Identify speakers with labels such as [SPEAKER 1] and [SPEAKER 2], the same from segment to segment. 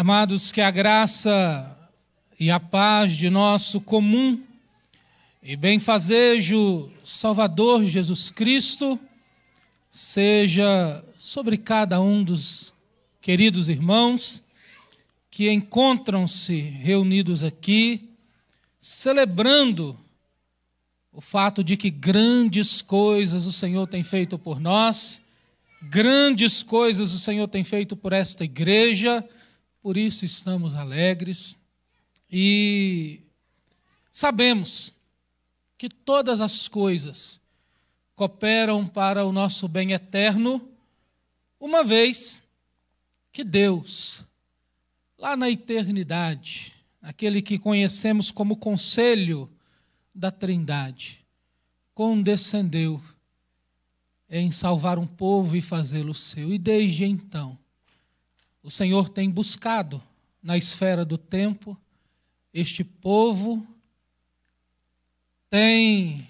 [SPEAKER 1] Amados, que a graça e a paz de nosso comum e benfazejo Salvador Jesus Cristo seja sobre cada um dos queridos irmãos que encontram-se reunidos aqui, celebrando o fato de que grandes coisas o Senhor tem feito por nós, grandes coisas o Senhor tem feito por esta igreja por isso estamos alegres e sabemos que todas as coisas cooperam para o nosso bem eterno, uma vez que Deus, lá na eternidade, aquele que conhecemos como Conselho da Trindade, condescendeu em salvar um povo e fazê-lo seu, e desde então o Senhor tem buscado na esfera do tempo este povo, tem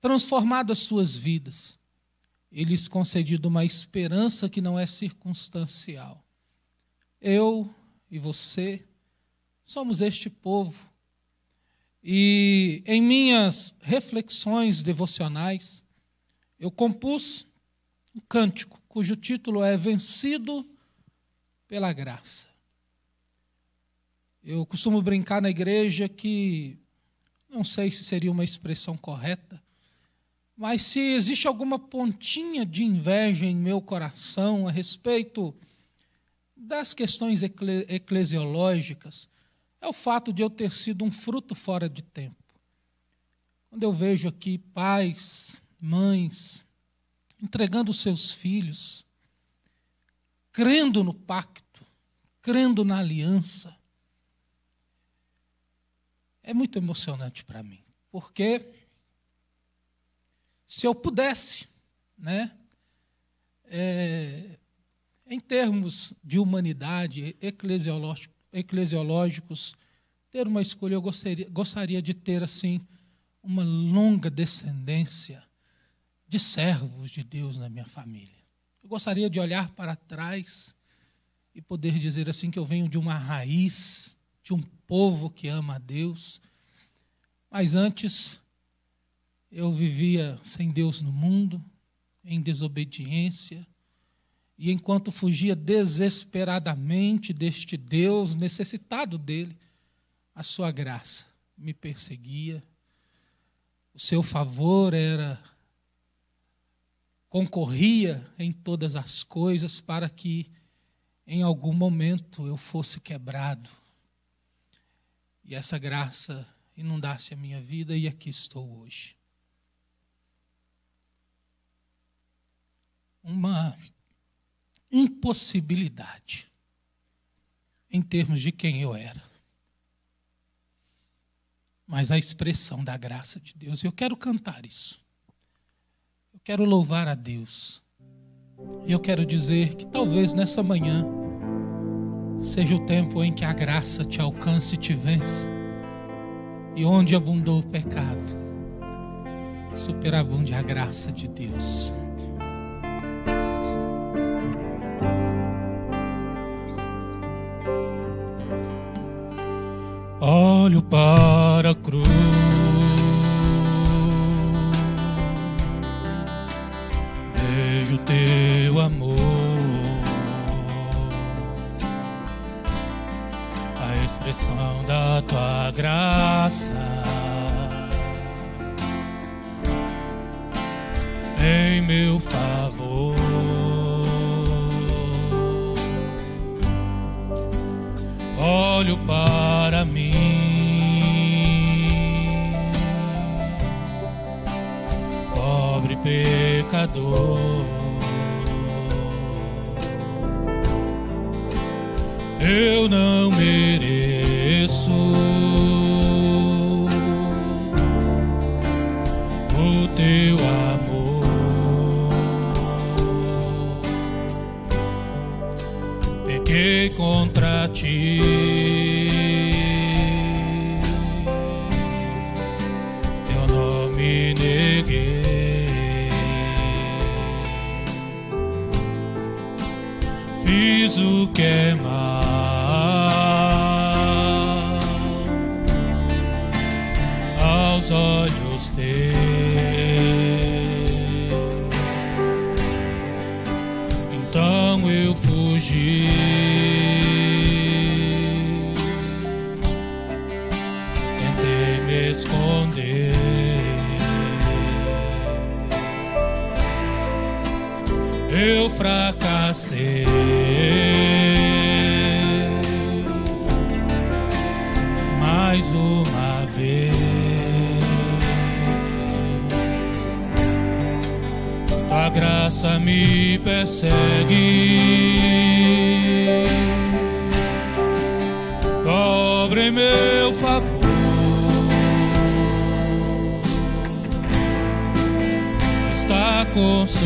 [SPEAKER 1] transformado as suas vidas e lhes concedido uma esperança que não é circunstancial. Eu e você somos este povo. E em minhas reflexões devocionais, eu compus um cântico cujo título é Vencido pela graça. Eu costumo brincar na igreja que, não sei se seria uma expressão correta, mas se existe alguma pontinha de inveja em meu coração a respeito das questões ecle eclesiológicas, é o fato de eu ter sido um fruto fora de tempo. Quando eu vejo aqui pais, mães, entregando seus filhos crendo no pacto, crendo na aliança. É muito emocionante para mim, porque se eu pudesse, né, é, em termos de humanidade, eclesiológico, eclesiológicos, ter uma escolha, eu gostaria, gostaria de ter assim uma longa descendência de servos de Deus na minha família. Eu gostaria de olhar para trás e poder dizer assim que eu venho de uma raiz, de um povo que ama a Deus. Mas antes eu vivia sem Deus no mundo, em desobediência, e enquanto fugia desesperadamente deste Deus, necessitado dele, a sua graça me perseguia. O seu favor era concorria em todas as coisas para que em algum momento eu fosse quebrado e essa graça inundasse a minha vida e aqui estou hoje. Uma impossibilidade em termos de quem eu era. Mas a expressão da graça de Deus, eu quero cantar isso quero louvar a Deus. E eu quero dizer que talvez nessa manhã seja o tempo em que a graça te alcance e te vença. E onde abundou o pecado, superabunde a graça de Deus.
[SPEAKER 2] Olho para a cruz. teu amor. A expressão da tua graça em meu favor. Olho para mim, pobre pecador. eu não mereço. O teu amor, pequei contra ti. Eu não me neguei. Fiz o que é os olhos teus. Então eu fugi. Tentei me esconder. Eu fracassei. me persegue. Cobre meu favor. Está consumado.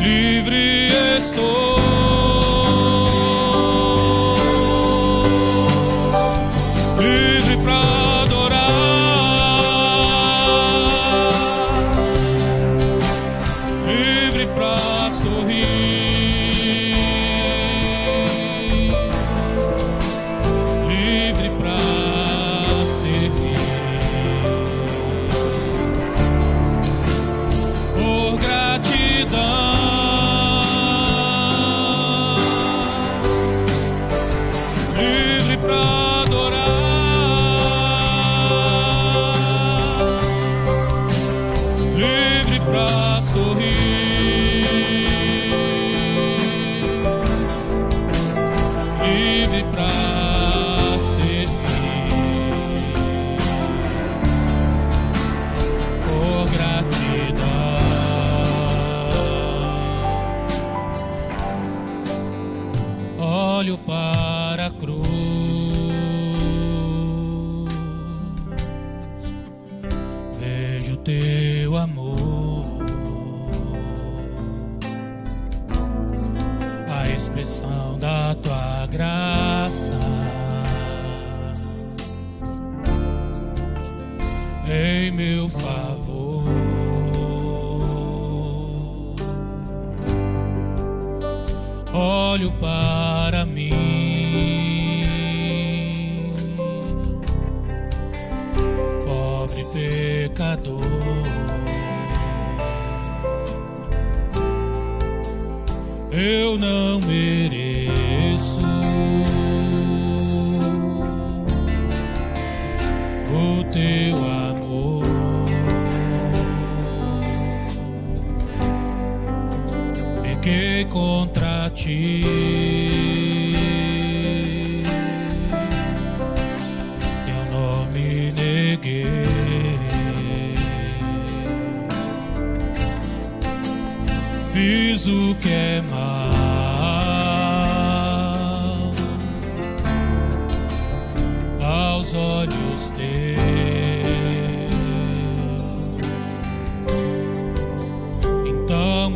[SPEAKER 2] Livre estou. sempre pra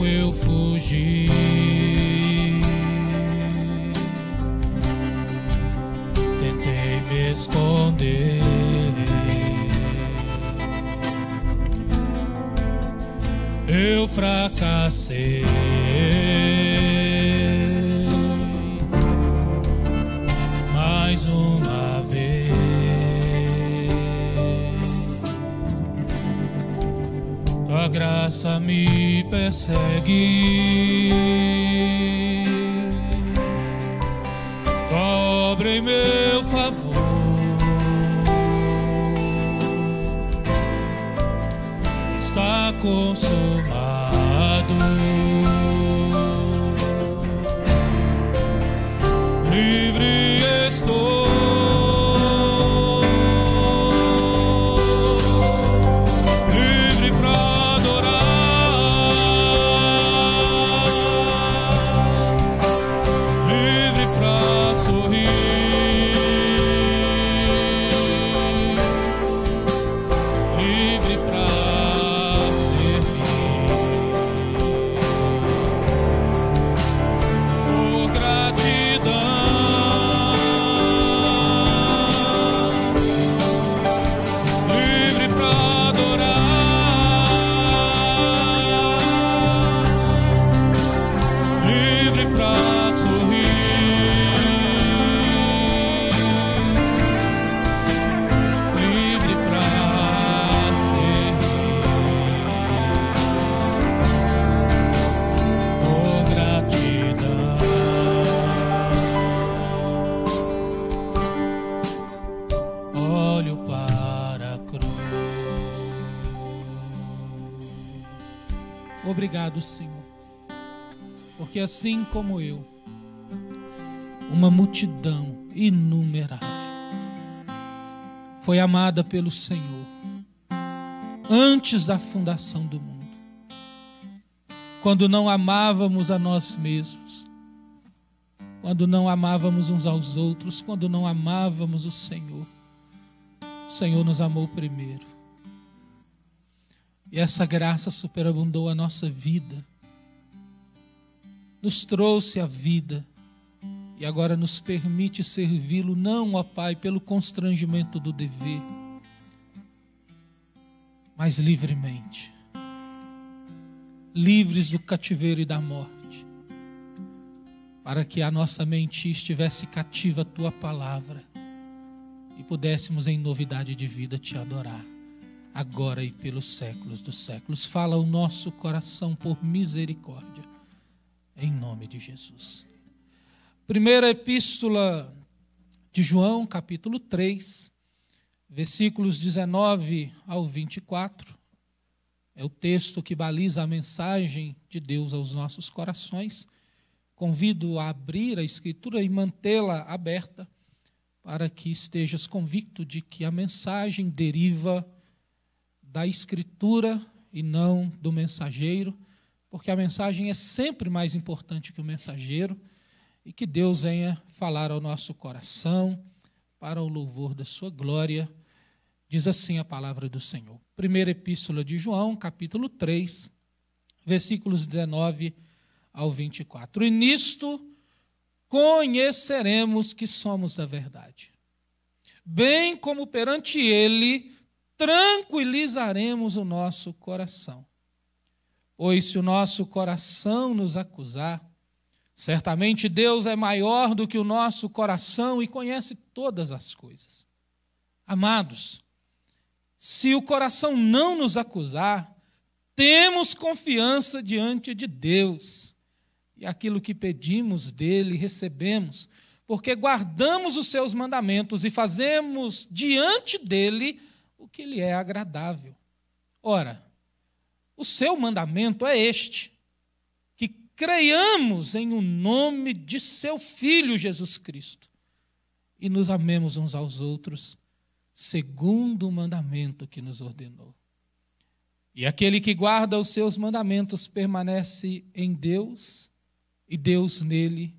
[SPEAKER 2] eu fugi. Tentei me esconder. Eu fracassei. Mais uma vez. Tua graça me perseguir.
[SPEAKER 1] Obrigado, Senhor, porque assim como eu, uma multidão inumerável foi amada pelo Senhor antes da fundação do mundo. Quando não amávamos a nós mesmos, quando não amávamos uns aos outros, quando não amávamos o Senhor, o Senhor nos amou primeiro e essa graça superabundou a nossa vida, nos trouxe a vida e agora nos permite servi-lo, não, ó Pai, pelo constrangimento do dever, mas livremente livres do cativeiro e da morte, para que a nossa mente estivesse cativa a tua palavra e pudéssemos em novidade de vida te adorar agora e pelos séculos dos séculos. Fala o nosso coração por misericórdia, em nome de Jesus. Primeira epístola de João, capítulo 3, versículos 19 ao 24. É o texto que baliza a mensagem de Deus aos nossos corações. Convido a abrir a Escritura e mantê-la aberta, para que estejas convicto de que a mensagem deriva da escritura e não do mensageiro, porque a mensagem é sempre mais importante que o mensageiro, e que Deus venha falar ao nosso coração para o louvor da sua glória. Diz assim a palavra do Senhor. Primeira epístola de João, capítulo 3, versículos 19 ao 24. E nisto conheceremos que somos da verdade. Bem como perante ele tranquilizaremos o nosso coração. Pois se o nosso coração nos acusar, certamente Deus é maior do que o nosso coração e conhece todas as coisas. Amados, se o coração não nos acusar, temos confiança diante de Deus. E aquilo que pedimos dele recebemos, porque guardamos os seus mandamentos e fazemos diante dele o que lhe é agradável. Ora, o seu mandamento é este: que creiamos em o um nome de seu Filho Jesus Cristo e nos amemos uns aos outros, segundo o mandamento que nos ordenou. E aquele que guarda os seus mandamentos permanece em Deus e Deus nele,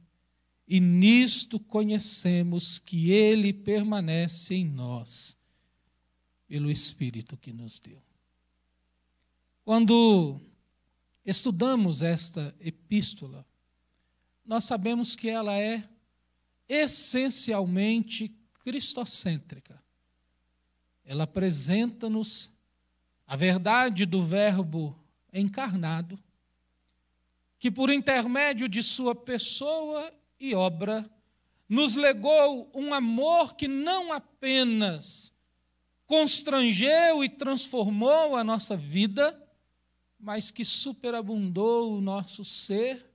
[SPEAKER 1] e nisto conhecemos que ele permanece em nós pelo Espírito que nos deu. Quando estudamos esta epístola, nós sabemos que ela é essencialmente cristocêntrica. Ela apresenta-nos a verdade do Verbo encarnado, que por intermédio de sua pessoa e obra, nos legou um amor que não apenas constrangeu e transformou a nossa vida, mas que superabundou o nosso ser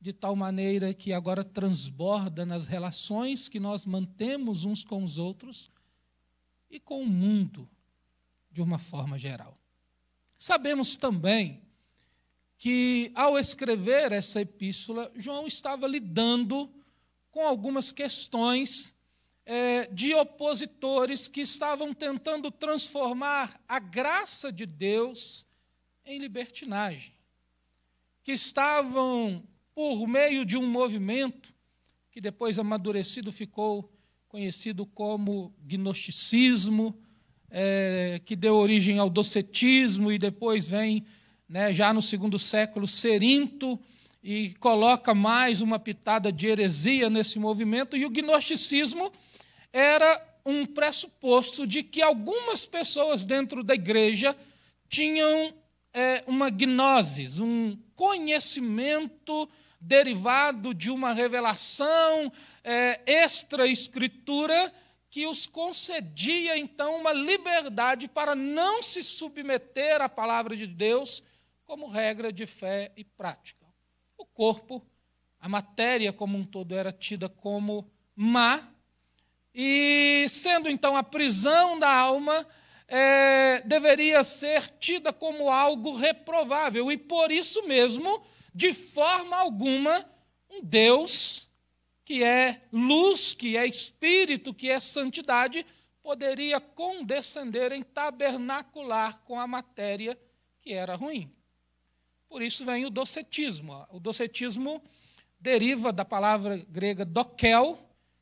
[SPEAKER 1] de tal maneira que agora transborda nas relações que nós mantemos uns com os outros e com o mundo de uma forma geral. Sabemos também que, ao escrever essa epístola, João estava lidando com algumas questões é, de opositores que estavam tentando transformar a graça de Deus em libertinagem, que estavam, por meio de um movimento, que depois amadurecido ficou conhecido como gnosticismo, é, que deu origem ao docetismo e depois vem, né, já no segundo século, Serinto e coloca mais uma pitada de heresia nesse movimento, e o gnosticismo era um pressuposto de que algumas pessoas dentro da igreja tinham é, uma gnosis, um conhecimento derivado de uma revelação é, extra-escritura que os concedia, então, uma liberdade para não se submeter à palavra de Deus como regra de fé e prática. O corpo, a matéria como um todo, era tida como má e sendo então a prisão da alma, é, deveria ser tida como algo reprovável, e por isso mesmo, de forma alguma, um Deus que é luz, que é espírito, que é santidade, poderia condescender em tabernacular com a matéria que era ruim. Por isso vem o docetismo. O docetismo deriva da palavra grega dokel,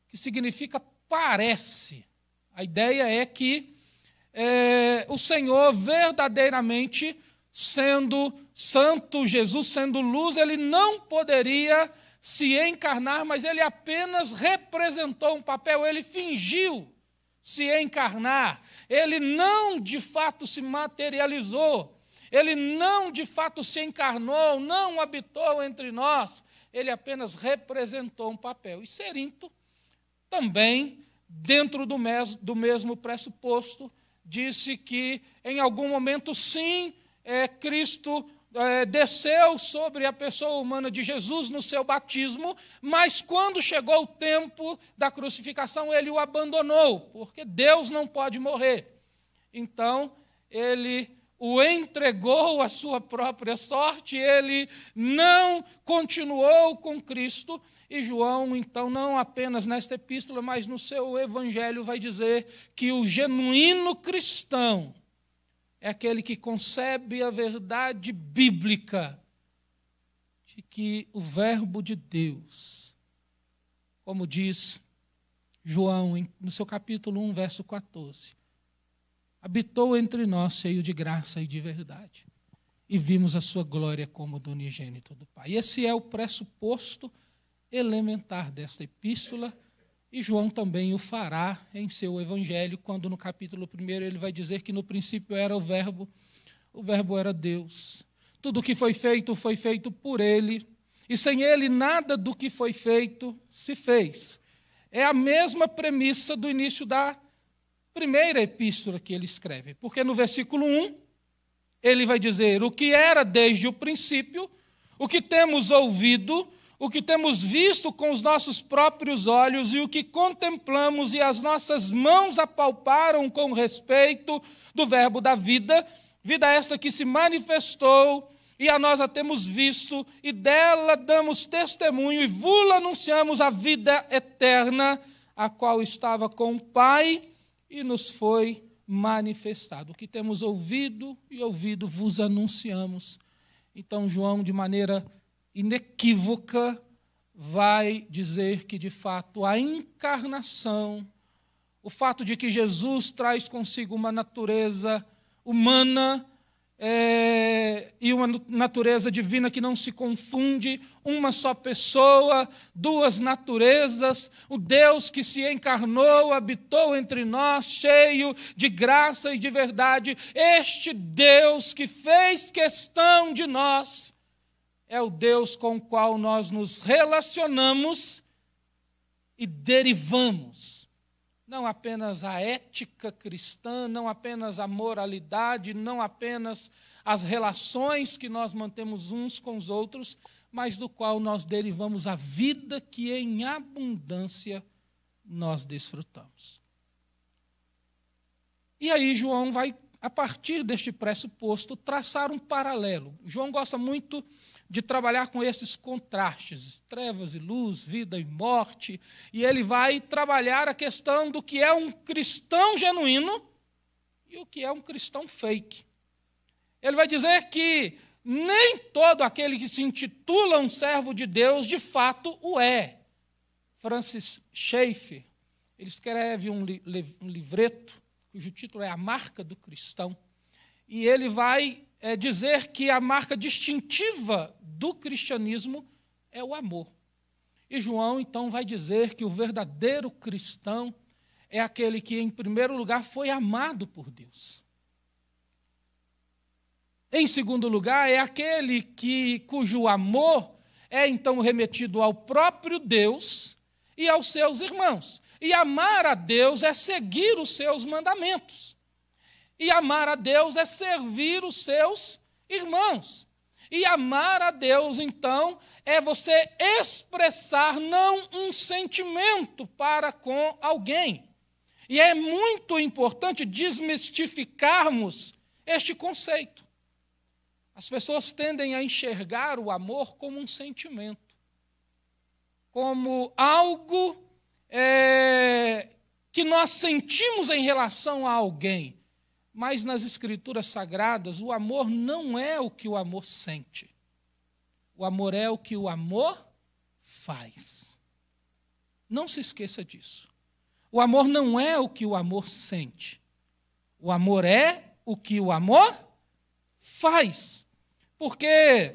[SPEAKER 1] que significa parece. A ideia é que é, o Senhor verdadeiramente sendo santo, Jesus sendo luz, ele não poderia se encarnar, mas ele apenas representou um papel, ele fingiu se encarnar, ele não de fato se materializou, ele não de fato se encarnou, não habitou entre nós, ele apenas representou um papel. E Serinto também, dentro do, mes do mesmo pressuposto, disse que em algum momento, sim, é, Cristo é, desceu sobre a pessoa humana de Jesus no seu batismo, mas quando chegou o tempo da crucificação, ele o abandonou, porque Deus não pode morrer. Então, ele o entregou à sua própria sorte, ele não continuou com Cristo. E João, então, não apenas nesta epístola, mas no seu evangelho, vai dizer que o genuíno cristão é aquele que concebe a verdade bíblica de que o Verbo de Deus, como diz João no seu capítulo 1, verso 14, habitou entre nós cheio de graça e de verdade. E vimos a sua glória como do unigênito do Pai. esse é o pressuposto elementar desta epístola, e João também o fará em seu evangelho, quando no capítulo 1 ele vai dizer que no princípio era o Verbo, o Verbo era Deus. Tudo o que foi feito foi feito por ele, e sem ele nada do que foi feito se fez. É a mesma premissa do início da primeira epístola que ele escreve, porque no versículo 1 ele vai dizer o que era desde o princípio, o que temos ouvido, o que temos visto com os nossos próprios olhos e o que contemplamos e as nossas mãos apalparam com respeito do Verbo da vida, vida esta que se manifestou e a nós a temos visto e dela damos testemunho e vula anunciamos a vida eterna, a qual estava com o Pai e nos foi manifestado. O que temos ouvido e ouvido vos anunciamos. Então, João, de maneira inequívoca, vai dizer que, de fato, a encarnação, o fato de que Jesus traz consigo uma natureza humana, é, e uma natureza divina que não se confunde, uma só pessoa, duas naturezas, o Deus que se encarnou, habitou entre nós, cheio de graça e de verdade, este Deus que fez questão de nós, é o Deus com o qual nós nos relacionamos e derivamos não apenas a ética cristã, não apenas a moralidade, não apenas as relações que nós mantemos uns com os outros, mas do qual nós derivamos a vida que em abundância nós desfrutamos. E aí João vai a partir deste pressuposto traçar um paralelo. João gosta muito de trabalhar com esses contrastes, trevas e luz, vida e morte, e ele vai trabalhar a questão do que é um cristão genuíno e o que é um cristão fake. Ele vai dizer que nem todo aquele que se intitula um servo de Deus de fato o é. Francis Schaeffer, ele escreve um, li um livreto cujo título é A Marca do Cristão, e ele vai é dizer que a marca distintiva do cristianismo é o amor. E João então vai dizer que o verdadeiro cristão é aquele que, em primeiro lugar, foi amado por Deus. Em segundo lugar, é aquele que, cujo amor é então remetido ao próprio Deus e aos seus irmãos. E amar a Deus é seguir os seus mandamentos. E amar a Deus é servir os seus irmãos. E amar a Deus, então, é você expressar não um sentimento para com alguém. E é muito importante desmistificarmos este conceito. As pessoas tendem a enxergar o amor como um sentimento, como algo é, que nós sentimos em relação a alguém. Mas nas escrituras sagradas, o amor não é o que o amor sente. O amor é o que o amor faz. Não se esqueça disso. O amor não é o que o amor sente. O amor é o que o amor faz. Porque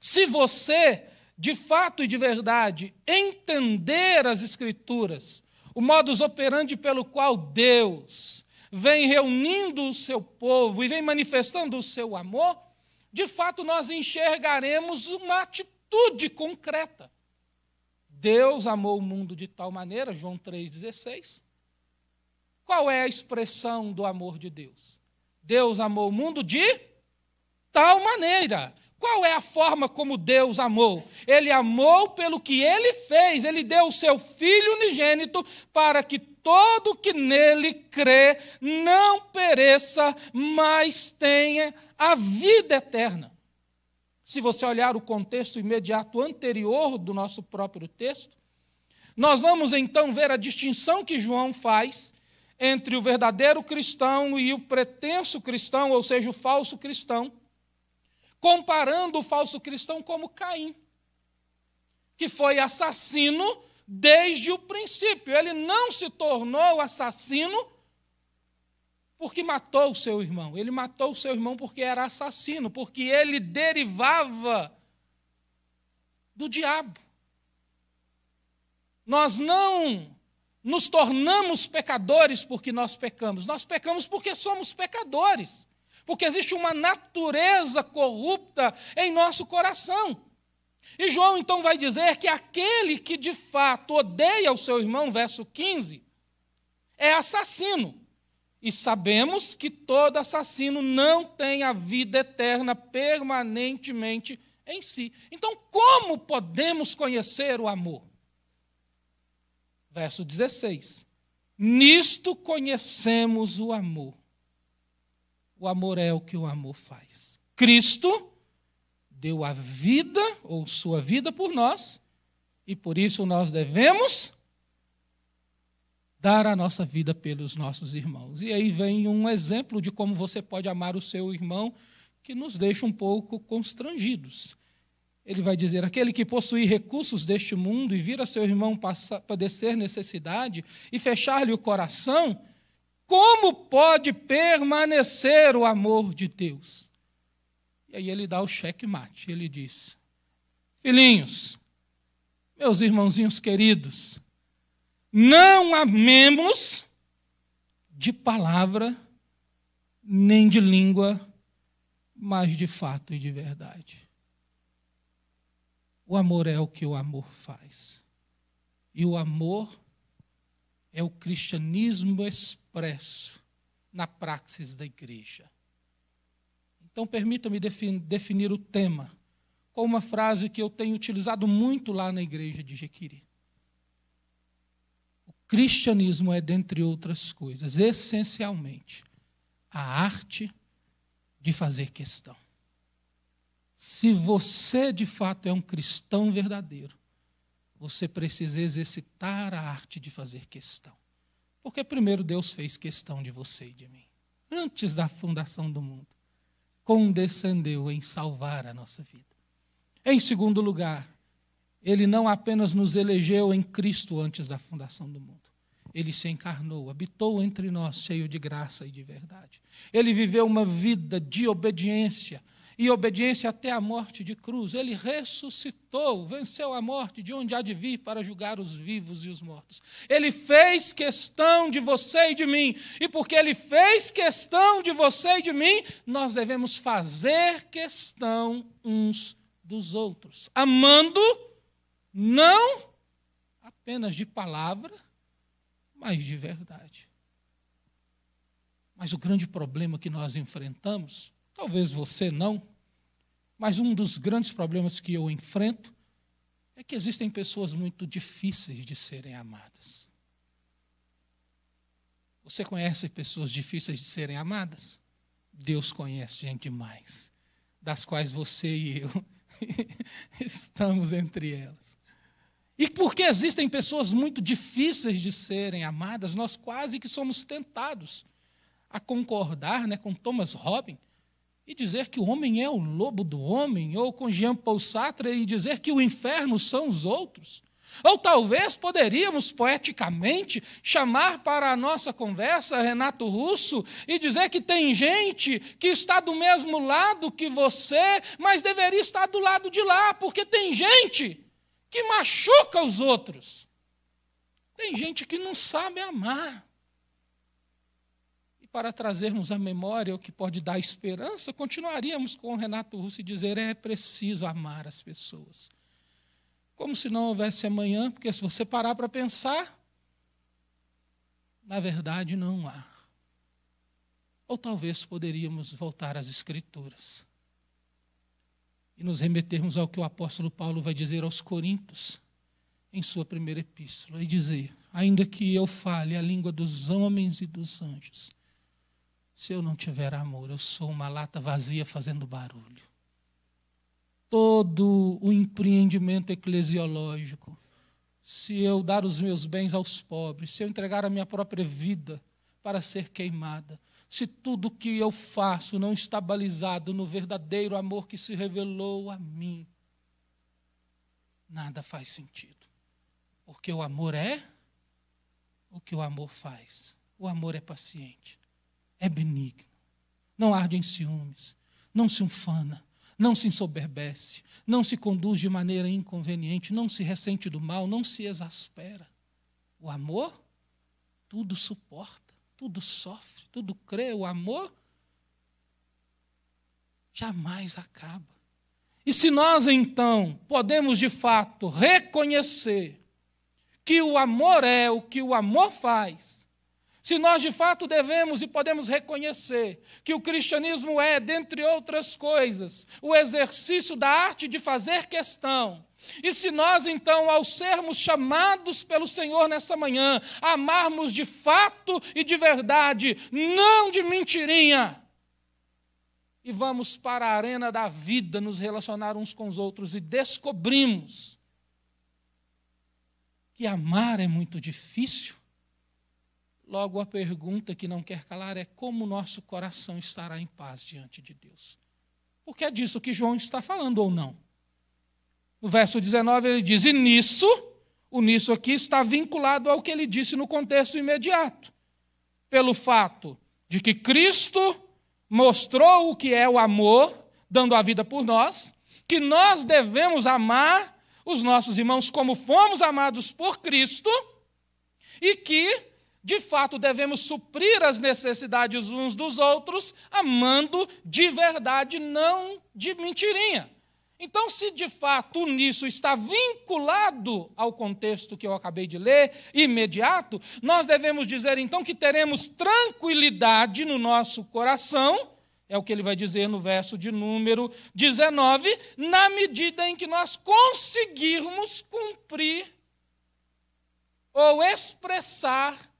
[SPEAKER 1] se você, de fato e de verdade, entender as Escrituras, o modus operandi pelo qual Deus vem reunindo o seu povo e vem manifestando o seu amor, de fato nós enxergaremos uma atitude concreta. Deus amou o mundo de tal maneira, João 3,16. Qual é a expressão do amor de Deus? Deus amou o mundo de tal maneira. Qual é a forma como Deus amou? Ele amou pelo que ele fez, ele deu o seu filho unigênito para que todo que nele crê não pereça, mas tenha a vida eterna. Se você olhar o contexto imediato anterior do nosso próprio texto, nós vamos então ver a distinção que João faz entre o verdadeiro cristão e o pretenso cristão, ou seja, o falso cristão, comparando o falso cristão como Caim, que foi assassino desde o princípio. Ele não se tornou assassino porque matou o seu irmão. Ele matou o seu irmão porque era assassino, porque ele derivava do diabo. Nós não nos tornamos pecadores porque nós pecamos, nós pecamos porque somos pecadores, porque existe uma natureza corrupta em nosso coração. E João então vai dizer que aquele que de fato odeia o seu irmão, verso 15, é assassino. E sabemos que todo assassino não tem a vida eterna permanentemente em si. Então, como podemos conhecer o amor? Verso 16: Nisto conhecemos o amor. O amor é o que o amor faz. Cristo deu a vida ou sua vida por nós, e por isso nós devemos dar a nossa vida pelos nossos irmãos. E aí vem um exemplo de como você pode amar o seu irmão que nos deixa um pouco constrangidos. Ele vai dizer: aquele que possui recursos deste mundo e vira seu irmão passar, padecer necessidade e fechar-lhe o coração, como pode permanecer o amor de Deus? E aí ele dá o cheque mate. Ele diz: Filhinhos, meus irmãozinhos queridos, não amemos de palavra nem de língua, mas de fato e de verdade. O amor é o que o amor faz. E o amor é o cristianismo expresso na praxis da igreja. Então, permita-me definir o tema com uma frase que eu tenho utilizado muito lá na igreja de Jequiri. O cristianismo é, dentre outras coisas, essencialmente, a arte de fazer questão. Se você de fato é um cristão verdadeiro, você precisa exercitar a arte de fazer questão. Porque primeiro Deus fez questão de você e de mim, antes da fundação do mundo condescendeu em salvar a nossa vida. Em segundo lugar, ele não apenas nos elegeu em Cristo antes da fundação do mundo. Ele se encarnou, habitou entre nós, cheio de graça e de verdade. Ele viveu uma vida de obediência, e obediência até a morte de cruz. Ele ressuscitou, venceu a morte, de onde há de vir para julgar os vivos e os mortos. Ele fez questão de você e de mim, e porque ele fez questão de você e de mim, nós devemos fazer questão uns dos outros, amando não apenas de palavra, mas de verdade. Mas o grande problema que nós enfrentamos, talvez você não, mas um dos grandes problemas que eu enfrento é que existem pessoas muito difíceis de serem amadas. Você conhece pessoas difíceis de serem amadas? Deus conhece gente demais, das quais você e eu estamos entre elas. E porque existem pessoas muito difíceis de serem amadas, nós quase que somos tentados a concordar né, com Thomas Hobbes, e dizer que o homem é o lobo do homem, ou com Jean Paul Sartre e dizer que o inferno são os outros. Ou talvez poderíamos poeticamente chamar para a nossa conversa Renato Russo e dizer que tem gente que está do mesmo lado que você, mas deveria estar do lado de lá, porque tem gente que machuca os outros. Tem gente que não sabe amar para trazermos à memória o que pode dar esperança, continuaríamos com Renato Russo e dizer: é preciso amar as pessoas. Como se não houvesse amanhã, porque se você parar para pensar, na verdade não há. Ou talvez poderíamos voltar às Escrituras e nos remetermos ao que o apóstolo Paulo vai dizer aos Coríntios em sua primeira epístola e dizer: ainda que eu fale a língua dos homens e dos anjos se eu não tiver amor, eu sou uma lata vazia fazendo barulho. Todo o empreendimento eclesiológico, se eu dar os meus bens aos pobres, se eu entregar a minha própria vida para ser queimada, se tudo que eu faço não está balizado no verdadeiro amor que se revelou a mim, nada faz sentido. Porque o amor é o que o amor faz. O amor é paciente é benigno, não arde em ciúmes, não se ufana, não se ensoberbece, não se conduz de maneira inconveniente, não se ressente do mal, não se exaspera. O amor, tudo suporta, tudo sofre, tudo crê. O amor jamais acaba. E se nós então podemos de fato reconhecer que o amor é o que o amor faz, se nós de fato devemos e podemos reconhecer que o cristianismo é, dentre outras coisas, o exercício da arte de fazer questão, e se nós então, ao sermos chamados pelo Senhor nessa manhã, amarmos de fato e de verdade, não de mentirinha, e vamos para a arena da vida nos relacionar uns com os outros e descobrimos que amar é muito difícil Logo, a pergunta que não quer calar é como o nosso coração estará em paz diante de Deus. Porque é disso que João está falando ou não. No verso 19 ele diz: E nisso, o nisso aqui está vinculado ao que ele disse no contexto imediato. Pelo fato de que Cristo mostrou o que é o amor, dando a vida por nós, que nós devemos amar os nossos irmãos como fomos amados por Cristo, e que de fato, devemos suprir as necessidades uns dos outros, amando de verdade, não de mentirinha. Então, se de fato nisso está vinculado ao contexto que eu acabei de ler, imediato, nós devemos dizer então que teremos tranquilidade no nosso coração, é o que ele vai dizer no verso de número 19, na medida em que nós conseguirmos cumprir ou expressar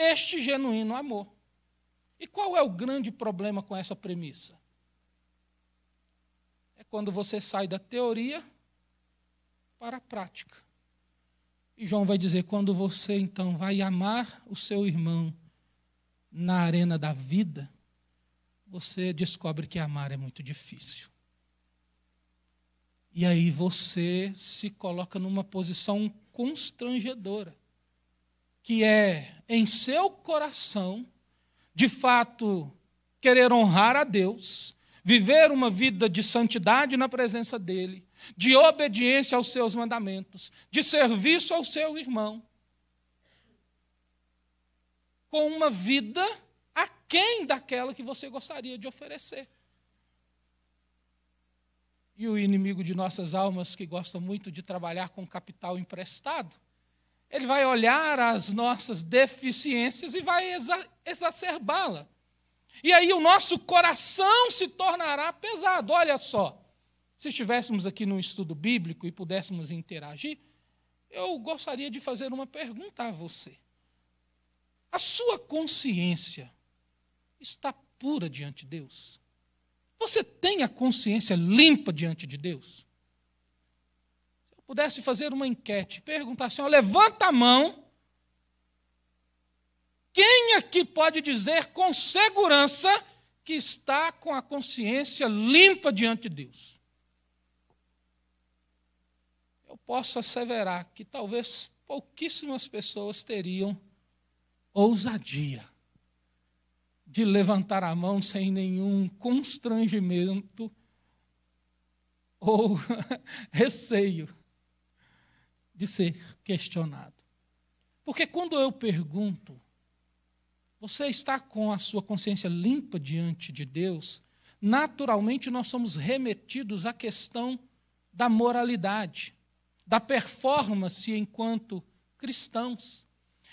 [SPEAKER 1] este genuíno amor. E qual é o grande problema com essa premissa? É quando você sai da teoria para a prática. E João vai dizer: quando você então vai amar o seu irmão na arena da vida, você descobre que amar é muito difícil. E aí você se coloca numa posição constrangedora que é em seu coração, de fato, querer honrar a Deus, viver uma vida de santidade na presença dEle, de obediência aos seus mandamentos, de serviço ao seu irmão, com uma vida aquém daquela que você gostaria de oferecer. E o inimigo de nossas almas, que gosta muito de trabalhar com capital emprestado, ele vai olhar as nossas deficiências e vai exacerbá-la. E aí o nosso coração se tornará pesado. Olha só, se estivéssemos aqui num estudo bíblico e pudéssemos interagir, eu gostaria de fazer uma pergunta a você. A sua consciência está pura diante de Deus? Você tem a consciência limpa diante de Deus? pudesse fazer uma enquete, perguntar assim: ó, levanta a mão. Quem aqui pode dizer com segurança que está com a consciência limpa diante de Deus? Eu posso asseverar que talvez pouquíssimas pessoas teriam ousadia de levantar a mão sem nenhum constrangimento ou receio de ser questionado. Porque quando eu pergunto, você está com a sua consciência limpa diante de Deus? Naturalmente, nós somos remetidos à questão da moralidade, da performance enquanto cristãos.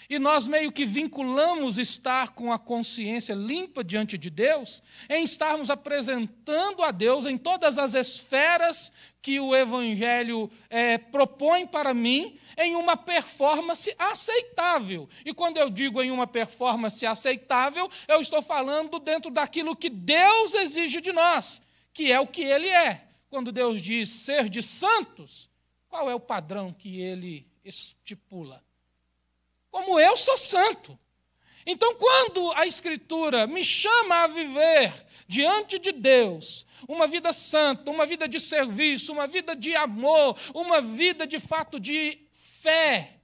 [SPEAKER 1] E nós meio que vinculamos estar com a consciência limpa diante de Deus em estarmos apresentando a Deus em todas as esferas que o Evangelho é, propõe para mim em uma performance aceitável. E quando eu digo em uma performance aceitável, eu estou falando dentro daquilo que Deus exige de nós, que é o que Ele é. Quando Deus diz ser de santos, qual é o padrão que Ele estipula? como eu sou santo. Então, quando a Escritura me chama a viver diante de Deus, uma vida santa, uma vida de serviço, uma vida de amor, uma vida de fato de fé,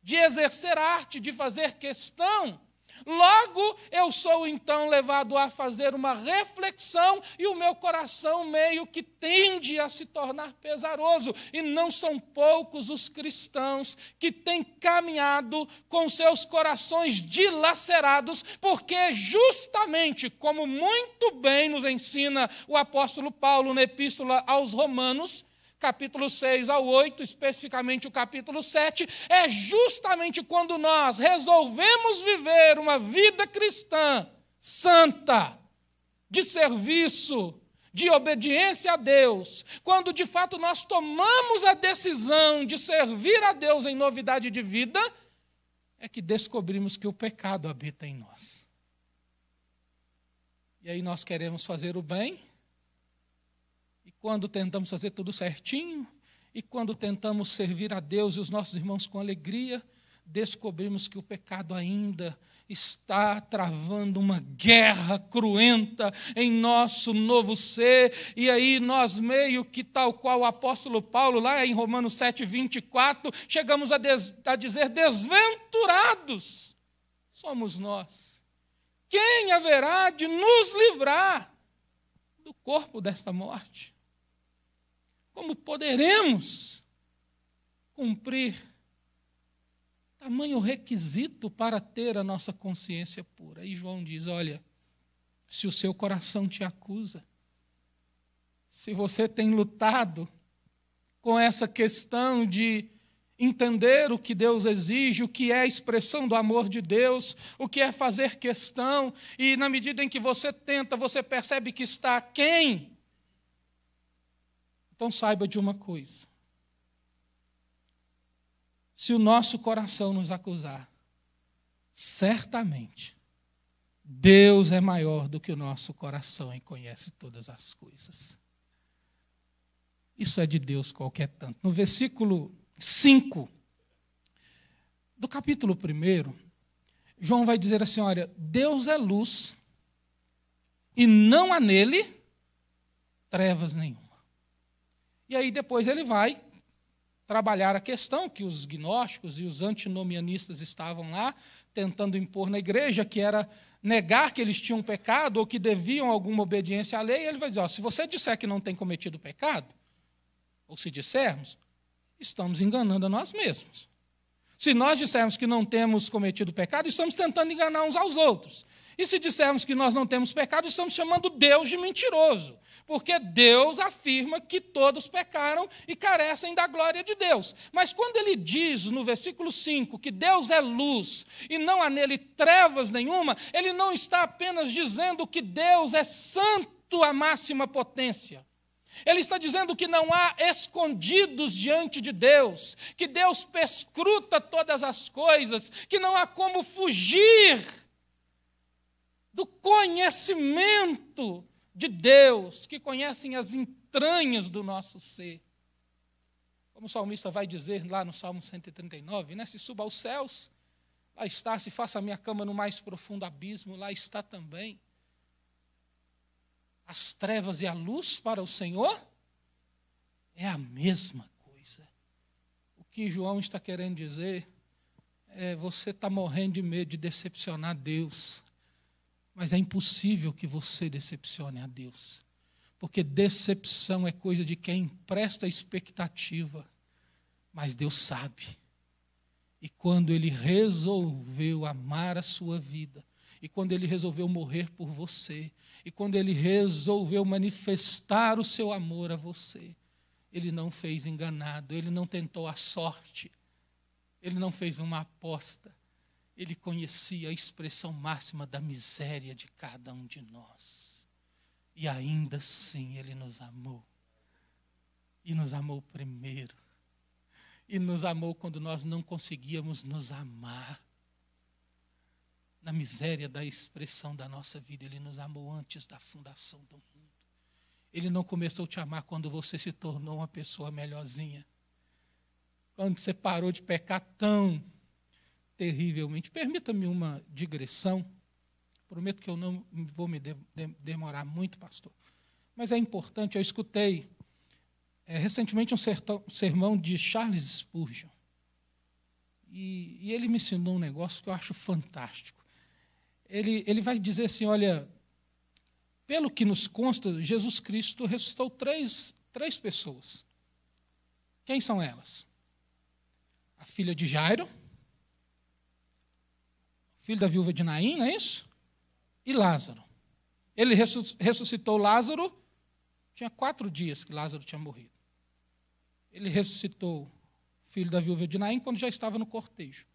[SPEAKER 1] de exercer arte, de fazer questão Logo, eu sou então levado a fazer uma reflexão e o meu coração meio que tende a se tornar pesaroso. E não são poucos os cristãos que têm caminhado com seus corações dilacerados, porque, justamente como muito bem nos ensina o apóstolo Paulo na Epístola aos Romanos, capítulo 6 ao 8, especificamente o capítulo 7, é justamente quando nós resolvemos viver uma vida cristã santa, de serviço, de obediência a Deus, quando de fato nós tomamos a decisão de servir a Deus em novidade de vida, é que descobrimos que o pecado habita em nós. E aí nós queremos fazer o bem quando tentamos fazer tudo certinho e quando tentamos servir a Deus e os nossos irmãos com alegria, descobrimos que o pecado ainda está travando uma guerra cruenta em nosso novo ser, e aí nós meio que tal qual o apóstolo Paulo lá em Romanos 7:24, chegamos a, des, a dizer desventurados somos nós. Quem haverá de nos livrar do corpo desta morte? Como poderemos cumprir tamanho requisito para ter a nossa consciência pura? E João diz: olha, se o seu coração te acusa, se você tem lutado com essa questão de entender o que Deus exige, o que é a expressão do amor de Deus, o que é fazer questão, e na medida em que você tenta, você percebe que está quem então saiba de uma coisa: se o nosso coração nos acusar, certamente Deus é maior do que o nosso coração e conhece todas as coisas. Isso é de Deus qualquer tanto. No versículo 5 do capítulo 1, João vai dizer assim: Olha, Deus é luz e não há nele trevas nenhuma. E aí depois ele vai trabalhar a questão que os gnósticos e os antinomianistas estavam lá tentando impor na igreja, que era negar que eles tinham pecado ou que deviam alguma obediência à lei. ele vai dizer: ó, se você disser que não tem cometido pecado, ou se dissermos, estamos enganando a nós mesmos. Se nós dissermos que não temos cometido pecado, estamos tentando enganar uns aos outros. E se dissermos que nós não temos pecado, estamos chamando Deus de mentiroso. Porque Deus afirma que todos pecaram e carecem da glória de Deus. Mas quando ele diz no versículo 5 que Deus é luz e não há nele trevas nenhuma, ele não está apenas dizendo que Deus é santo à máxima potência. Ele está dizendo que não há escondidos diante de Deus, que Deus perscruta todas as coisas, que não há como fugir do conhecimento de Deus, que conhecem as entranhas do nosso ser. Como o salmista vai dizer lá no Salmo 139, né? Se suba aos céus, lá está, se faça a minha cama no mais profundo abismo, lá está também. As trevas e a luz para o Senhor é a mesma coisa. O que João está querendo dizer é: você está morrendo de medo de decepcionar Deus mas é impossível que você decepcione a Deus. Porque decepção é coisa de quem presta expectativa. Mas Deus sabe. E quando ele resolveu amar a sua vida, e quando ele resolveu morrer por você, e quando ele resolveu manifestar o seu amor a você, ele não fez enganado, ele não tentou a sorte, ele não fez uma aposta, ele conhecia a expressão máxima da miséria de cada um de nós. E ainda assim ele nos amou. E nos amou primeiro. E nos amou quando nós não conseguíamos nos amar. Na miséria da expressão da nossa vida, ele nos amou antes da fundação do mundo. Ele não começou a te amar quando você se tornou uma pessoa melhorzinha. Quando você parou de pecar tão terrivelmente. Permita-me uma digressão. Prometo que eu não vou me de, de, demorar muito, pastor. Mas é importante, eu escutei é, recentemente um, sertão, sermão de Charles Spurgeon. E, e, ele me ensinou um negócio que eu acho fantástico. Ele, ele vai dizer assim: olha, pelo que nos consta, Jesus Cristo ressuscitou três, três pessoas. Quem são elas? A filha de Jairo filho da viúva de Naim, não é isso? E Lázaro. Ele ressuscitou Lázaro, tinha quatro dias que Lázaro tinha morrido. Ele ressuscitou filho da viúva de Naim quando já estava no cortejo.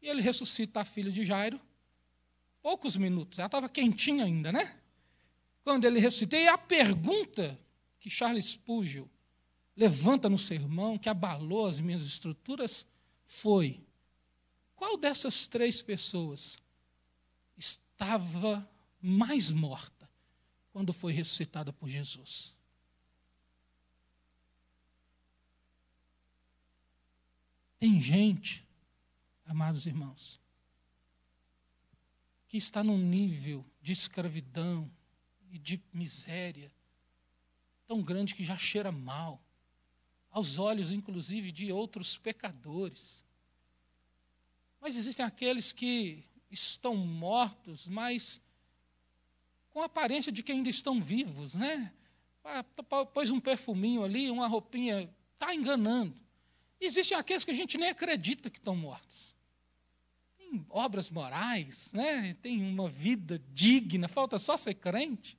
[SPEAKER 1] E ele ressuscita a filha de Jairo, poucos minutos, ela estava quentinha ainda, né? Quando ele ressuscitou, e a pergunta que Charles Spurgeon levanta no sermão, que abalou as minhas estruturas, foi: qual dessas três pessoas estava mais morta quando foi ressuscitada por Jesus? Tem gente, amados irmãos, que está num nível de escravidão e de miséria tão grande que já cheira mal, aos olhos, inclusive, de outros pecadores. Mas existem aqueles que estão mortos, mas com a aparência de que ainda estão vivos, né? Ah, pôs um perfuminho ali, uma roupinha, está enganando. Existem aqueles que a gente nem acredita que estão mortos. Tem obras morais, né? tem uma vida digna, falta só ser crente.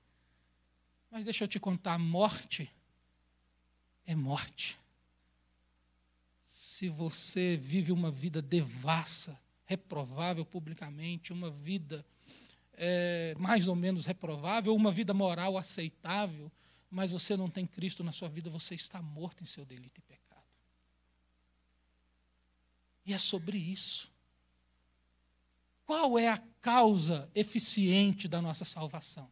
[SPEAKER 1] Mas deixa eu te contar: morte é morte se você vive uma vida devassa, reprovável publicamente, uma vida é, mais ou menos reprovável, uma vida moral aceitável, mas você não tem Cristo na sua vida, você está morto em seu delito e pecado. E é sobre isso. Qual é a causa eficiente da nossa salvação?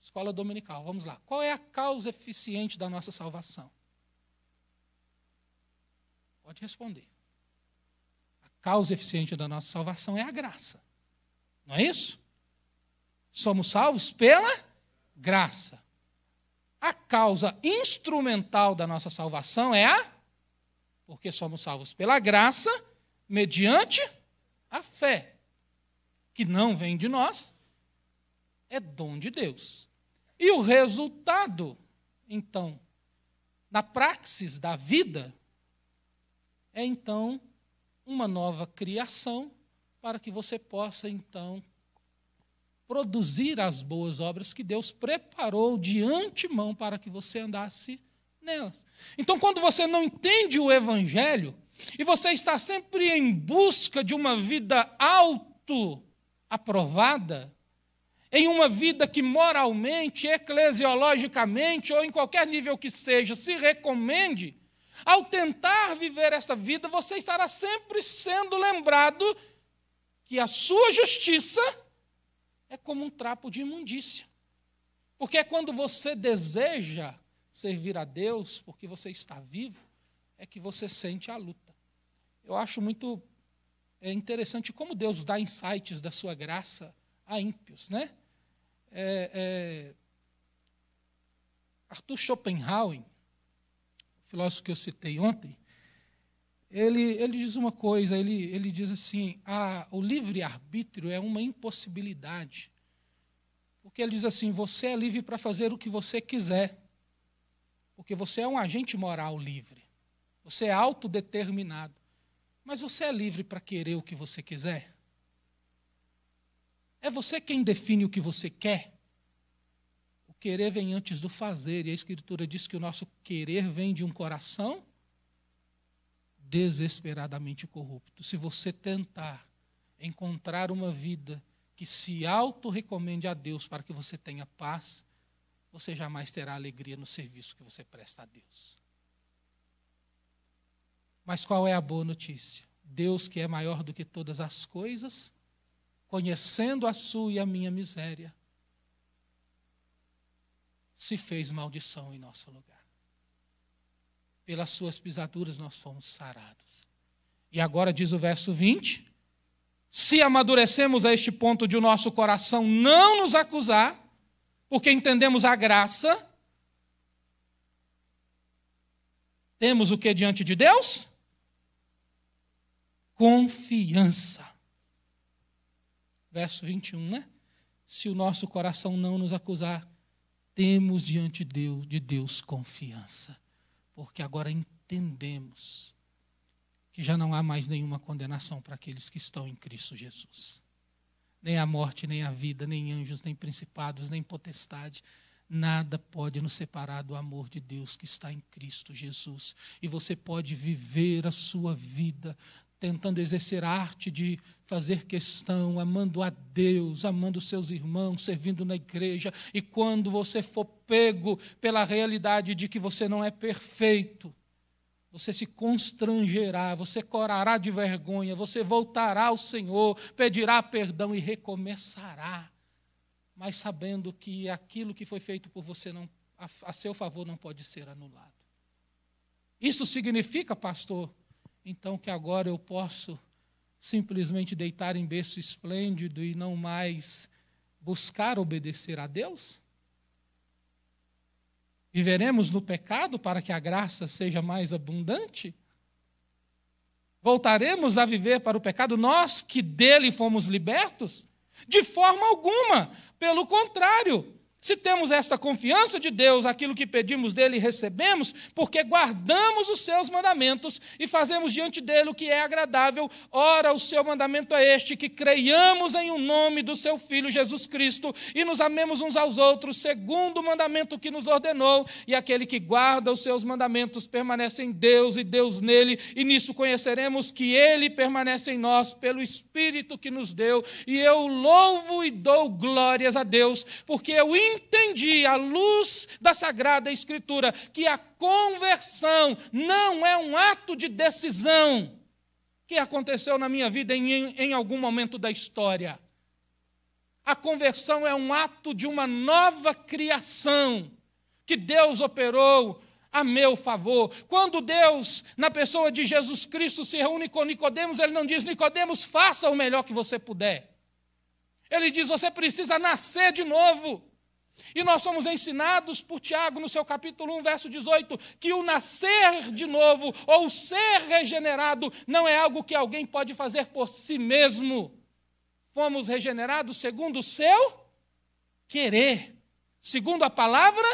[SPEAKER 1] Escola dominical, vamos lá. Qual é a causa eficiente da nossa salvação? Pode responder. A causa eficiente da nossa salvação é a graça. Não é isso? Somos salvos pela graça. A causa instrumental da nossa salvação é a porque somos salvos pela graça mediante a fé, que não vem de nós, é dom de Deus. E o resultado, então, na praxis da vida, é então uma nova criação para que você possa então produzir as boas obras que Deus preparou de antemão para que você andasse nelas. Então, quando você não entende o Evangelho e você está sempre em busca de uma vida auto-aprovada, em uma vida que moralmente, eclesiologicamente ou em qualquer nível que seja se recomende, ao tentar viver esta vida, você estará sempre sendo lembrado que a sua justiça é como um trapo de imundícia. Porque é quando você deseja servir a Deus, porque você está vivo, é que você sente a luta. Eu acho muito é interessante como Deus dá insights da sua graça a ímpios, né? É, é, Arthur Schopenhauer, filósofo que eu citei ontem, ele, ele diz uma coisa, ele, ele diz assim, a, o livre-arbítrio é uma impossibilidade. Porque ele diz assim, você é livre para fazer o que você quiser. Porque você é um agente moral livre. Você é autodeterminado. Mas você é livre para querer o que você quiser? É você quem define o que você quer? querer vem antes do fazer, e a Escritura diz que o nosso querer vem de um coração desesperadamente corrupto. Se você tentar encontrar uma vida que se auto-recomende a Deus para que você tenha paz, você jamais terá alegria no serviço que você presta a Deus. Mas qual é a boa notícia? Deus, que é maior do que todas as coisas, conhecendo a sua e a minha miséria, se fez maldição em nosso lugar. Pelas suas pisaduras nós fomos sarados. E agora diz o verso 20: se amadurecemos a este ponto de o nosso coração não nos acusar, porque entendemos a graça, temos o que diante de Deus? Confiança. Verso 21, né? Se o nosso coração não nos acusar, temos diante de Deus, de Deus confiança, porque agora entendemos que já não há mais nenhuma condenação para aqueles que estão em Cristo Jesus. Nem a morte, nem a vida, nem anjos, nem principados, nem potestade, nada pode nos separar do amor de Deus que está em Cristo Jesus. E você pode viver a sua vida tentando exercer a arte de fazer questão, amando a Deus, amando seus irmãos, servindo na igreja, e quando você for pego pela realidade de que você não é perfeito, você se constrangerá, você corará de vergonha, você voltará ao Senhor, pedirá perdão e recomeçará, mas sabendo que aquilo que foi feito por você não, a, a seu favor não pode ser anulado. Isso significa, pastor, então que agora eu posso simplesmente deitar em berço esplêndido e não mais buscar obedecer a Deus? Viveremos no pecado para que a graça seja mais abundante? Voltaremos a viver para o pecado nós que dele fomos libertos? De forma alguma, pelo contrário, se temos esta confiança de Deus, aquilo que pedimos dele recebemos, porque guardamos os seus mandamentos e fazemos diante dele o que é agradável. Ora, o seu mandamento é este: que creiamos em o um nome do seu Filho Jesus Cristo e nos amemos uns aos outros, segundo o mandamento que nos ordenou. E aquele que guarda os seus mandamentos permanece em Deus e Deus nele, e nisso conheceremos que ele permanece em nós pelo Espírito que nos deu. E eu louvo e dou glórias a Deus, porque eu entendi, à luz da Sagrada Escritura, que a conversão não é um ato de decisão que aconteceu na minha vida em, em algum momento da história. A conversão é um ato de uma nova criação que Deus operou a meu favor. Quando Deus, na pessoa de Jesus Cristo, se reúne com Nicodemos, ele não diz: "Nicodemos, faça o melhor que você puder". Ele diz: "Você precisa nascer de novo". E nós somos ensinados por Tiago, no seu capítulo 1, verso 18, que o nascer de novo ou ser regenerado não é algo que alguém pode fazer por si mesmo. Fomos regenerados segundo o seu querer, segundo a palavra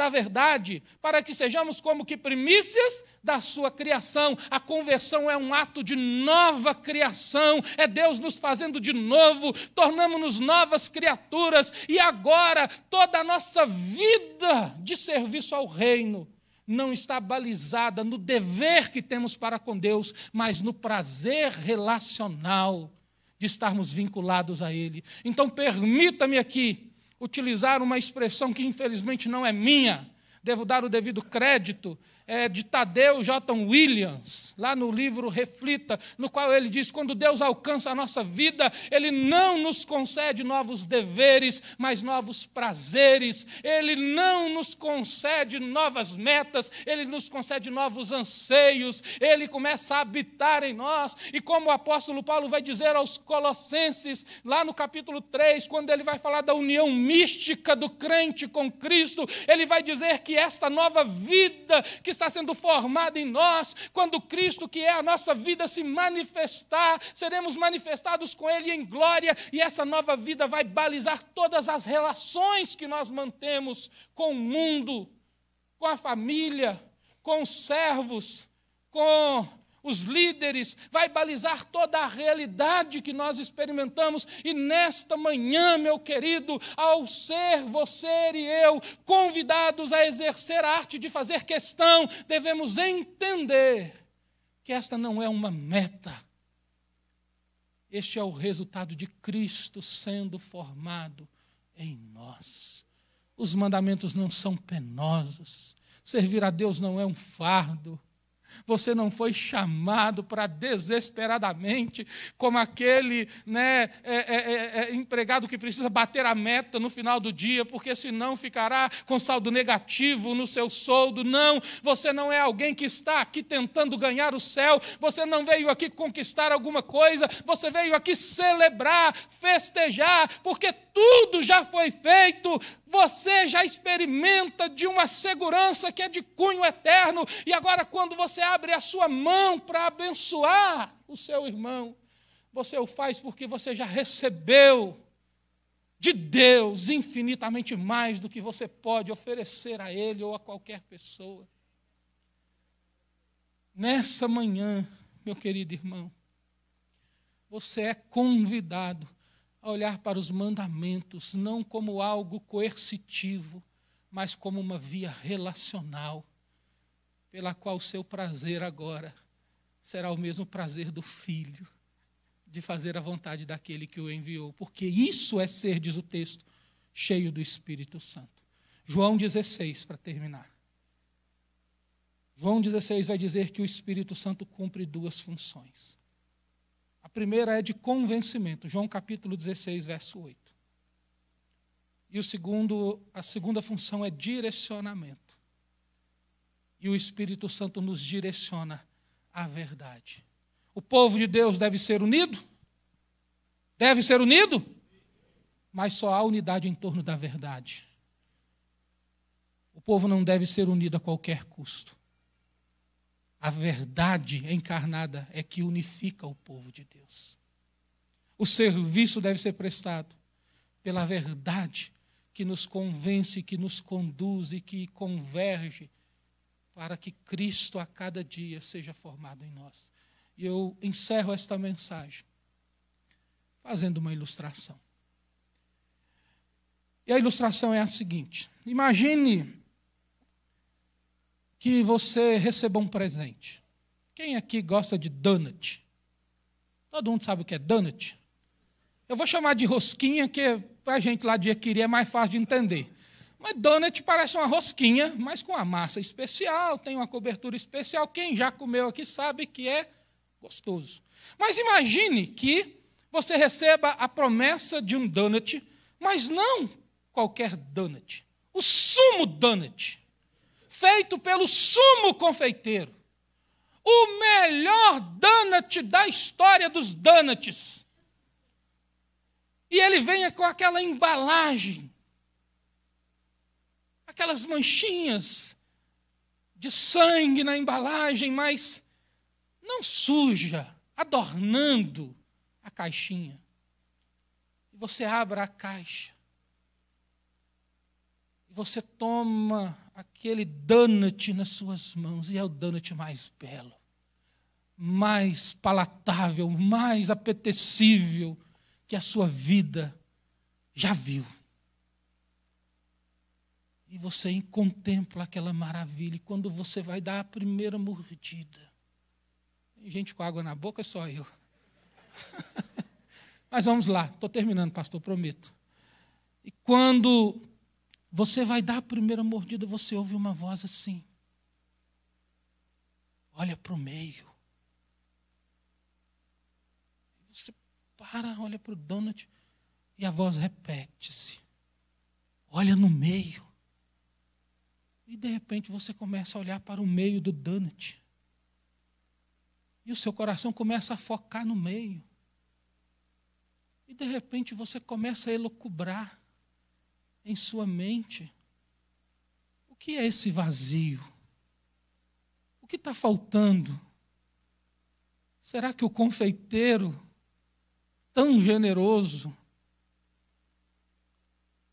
[SPEAKER 1] da verdade, para que sejamos como que primícias da sua criação. A conversão é um ato de nova criação, é Deus nos fazendo de novo, tornamos-nos novas criaturas e agora toda a nossa vida de serviço ao reino não está balizada no dever que temos para com Deus, mas no prazer relacional de estarmos vinculados a Ele. Então, permita-me aqui utilizar uma expressão que infelizmente não é minha, devo dar o devido crédito é, de Tadeu J. Williams, lá no livro Reflita, no qual ele diz: quando Deus alcança a nossa vida, Ele não nos concede novos deveres, mas novos prazeres, Ele não nos concede novas metas, Ele nos concede novos anseios, Ele começa a habitar em nós, e como o apóstolo Paulo vai dizer aos Colossenses, lá no capítulo 3, quando ele vai falar da união mística do crente com Cristo, ele vai dizer que esta nova vida que está sendo formado em nós, quando Cristo, que é a nossa vida, se manifestar, seremos manifestados com Ele em glória, e essa nova vida vai balizar todas as relações que nós mantemos com o mundo, com a família, com os servos, com os líderes, vai balizar toda a realidade que nós experimentamos. E nesta manhã, meu querido, ao ser você e eu convidados a exercer a arte de fazer questão, devemos entender que esta não é uma meta. Este é o resultado de Cristo sendo formado em nós. Os mandamentos não são penosos. Servir a Deus não é um fardo você não foi chamado para desesperadamente, como aquele né, é, é, é, empregado que precisa bater a meta no final do dia, porque senão ficará com saldo negativo no seu soldo. Não, você não é alguém que está aqui tentando ganhar o céu, você não veio aqui conquistar alguma coisa, você veio aqui celebrar, festejar, porque tudo já foi feito, você já experimenta de uma segurança que é de cunho eterno, e agora, quando você abre a sua mão para abençoar o seu irmão, você o faz porque você já recebeu de Deus infinitamente mais do que você pode oferecer a Ele ou a qualquer pessoa. Nessa manhã, meu querido irmão, você é convidado a olhar para os mandamentos não como algo coercitivo, mas como uma via relacional, pela qual o seu prazer agora será o mesmo prazer do filho, de fazer a vontade daquele que o enviou, porque isso é ser, diz o texto, cheio do Espírito Santo. João 16, para terminar. João 16 vai dizer que o Espírito Santo cumpre duas funções primeira é de convencimento, João capítulo 16, verso 8. E o segundo, a segunda função é direcionamento. E o Espírito Santo nos direciona à verdade. O povo de Deus deve ser unido? Deve ser unido? Mas só há unidade em torno da verdade. O povo não deve ser unido a qualquer custo. A verdade encarnada é que unifica o povo de Deus. O serviço deve ser prestado pela verdade que nos convence, que nos conduz e que converge para que Cristo a cada dia seja formado em nós. E eu encerro esta mensagem fazendo uma ilustração. E a ilustração é a seguinte: imagine que você receba um presente. Quem aqui gosta de donut? Todo mundo sabe o que é donut? Eu vou chamar de rosquinha, que para a gente lá de Equiri é mais fácil de entender. Mas donut parece uma rosquinha, mas com uma massa especial, tem uma cobertura especial. Quem já comeu aqui sabe que é gostoso. Mas imagine que você receba a promessa de um donut, mas não qualquer donut. O sumo donut feito pelo sumo confeiteiro. O melhor donut da história dos donuts. E ele venha com aquela embalagem, aquelas manchinhas de sangue na embalagem, mas não suja, adornando a caixinha. E você abre a caixa. E você toma aquele donut nas suas mãos, e é o donut mais belo, mais palatável, mais apetecível que a sua vida já viu. E você contempla aquela maravilha, e quando você vai dar a primeira mordida, gente com água na boca, é só eu. Mas vamos lá, estou terminando, pastor, prometo. E quando você vai dar a primeira mordida, você ouve uma voz assim. Olha para o meio. Você para, olha para o donut e a voz repete-se. Olha no meio. E de repente você começa a olhar para o meio do donut. E o seu coração começa a focar no meio. E de repente você começa a elocubrar em sua mente. O que é esse vazio? O que está faltando? Será que o confeiteiro, tão generoso,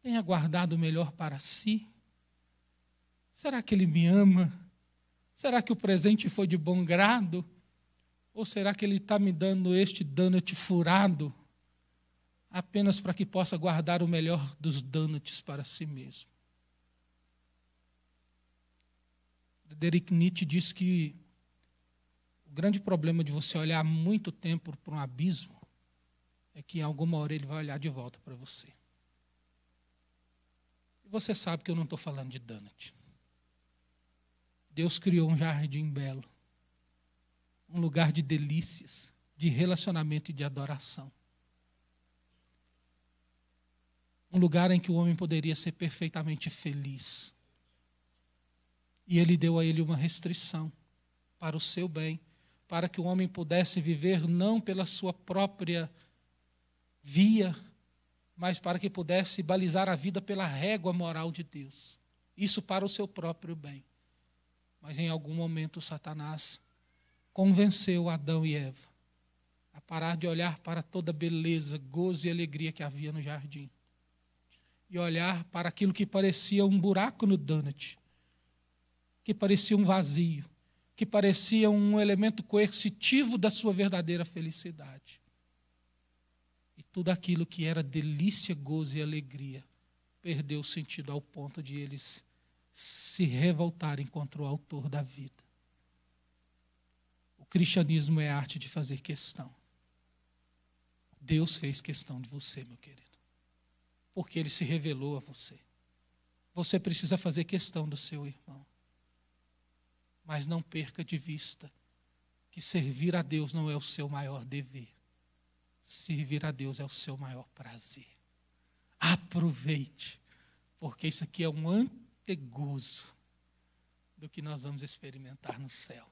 [SPEAKER 1] tenha guardado o melhor para si? Será que ele me ama? Será que o presente foi de bom grado? Ou será que ele está me dando este donut furado? apenas para que possa guardar o melhor dos danuts para si mesmo. Derek Nietzsche diz que o grande problema de você olhar muito tempo para um abismo é que em alguma hora ele vai olhar de volta para você. E você sabe que eu não estou falando de Danat. Deus criou um jardim belo, um lugar de delícias, de relacionamento e de adoração. um lugar em que o homem poderia ser perfeitamente feliz. E ele deu a ele uma restrição para o seu bem, para que o homem pudesse viver não pela sua própria via, mas para que pudesse balizar a vida pela régua moral de Deus. Isso para o seu próprio bem. Mas em algum momento Satanás convenceu Adão e Eva a parar de olhar para toda a beleza, gozo e alegria que havia no jardim e olhar para aquilo que parecia um buraco no donut, que parecia um vazio, que parecia um elemento coercitivo da sua verdadeira felicidade. E tudo aquilo que era delícia, gozo e alegria perdeu sentido ao ponto de eles se revoltarem contra o autor da vida. O cristianismo é a arte de fazer questão. Deus fez questão de você, meu querido porque ele se revelou a você. Você precisa fazer questão do seu irmão. Mas não perca de vista que servir a Deus não é o seu maior dever. Servir a Deus é o seu maior prazer. Aproveite, porque isso aqui é um antegozo do que nós vamos experimentar no céu.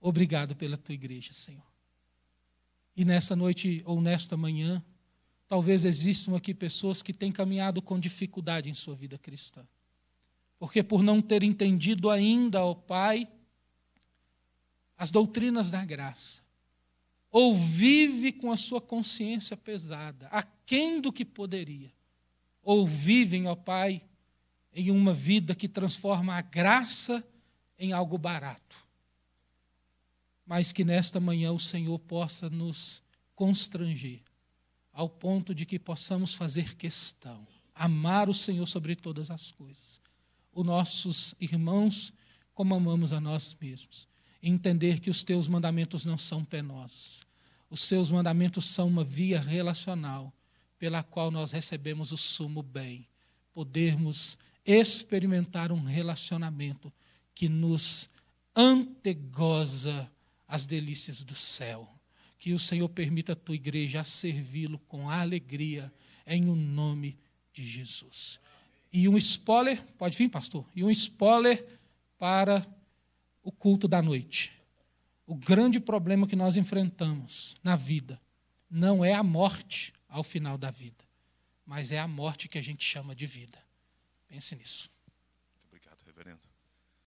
[SPEAKER 1] Obrigado pela tua igreja, Senhor. E nessa noite ou nesta manhã, Talvez existam aqui pessoas que têm caminhado com dificuldade em sua vida cristã. Porque por não ter entendido ainda, ó Pai, as doutrinas da graça, ou vive com a sua consciência pesada, aquém do que poderia, ou vivem, ó Pai, em uma vida que transforma a graça em algo barato. Mas que nesta manhã o Senhor possa nos constranger ao ponto de que possamos fazer questão, amar o Senhor sobre todas as coisas, os nossos irmãos como amamos a nós mesmos, entender que os teus mandamentos não são penosos, os seus mandamentos são uma via relacional pela qual nós recebemos o sumo bem, podermos experimentar um relacionamento que nos antegoza as delícias do céu que o Senhor permita a tua igreja servi-lo com alegria, em o um nome de Jesus. E um spoiler, pode vir, pastor? E um spoiler para o culto da noite. O grande problema que nós enfrentamos na vida não é a morte ao final da vida, mas é a morte que a gente chama de vida. Pense nisso.